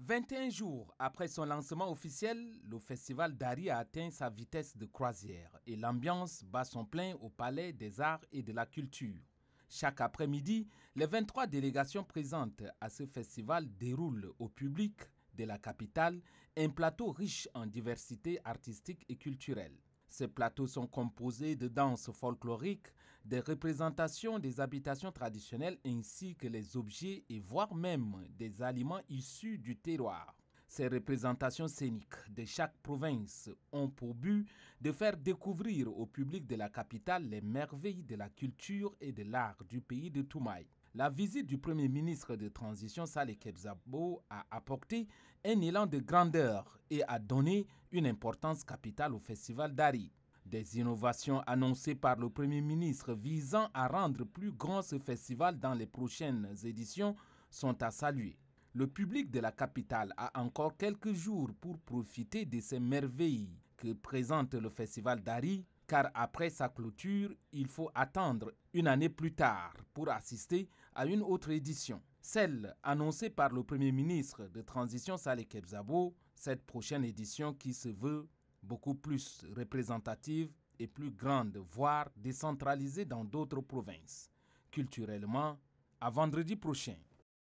21 jours après son lancement officiel, le festival d'Ari a atteint sa vitesse de croisière et l'ambiance bat son plein au Palais des Arts et de la Culture. Chaque après-midi, les 23 délégations présentes à ce festival déroulent au public de la capitale un plateau riche en diversité artistique et culturelle. Ces plateaux sont composés de danses folkloriques, des représentations des habitations traditionnelles ainsi que les objets et voire même des aliments issus du terroir. Ces représentations scéniques de chaque province ont pour but de faire découvrir au public de la capitale les merveilles de la culture et de l'art du pays de Toumaï. La visite du Premier ministre de Transition Saleh Kebzabo a apporté un élan de grandeur et a donné une importance capitale au festival d'Ari. Des innovations annoncées par le Premier ministre visant à rendre plus grand ce festival dans les prochaines éditions sont à saluer. Le public de la capitale a encore quelques jours pour profiter de ces merveilles que présente le festival d'Ari car après sa clôture, il faut attendre une année plus tard pour assister à une autre édition. Celle annoncée par le Premier ministre de Transition Saleh Kebzabo, cette prochaine édition qui se veut beaucoup plus représentative et plus grande, voire décentralisée dans d'autres provinces. Culturellement, à vendredi prochain.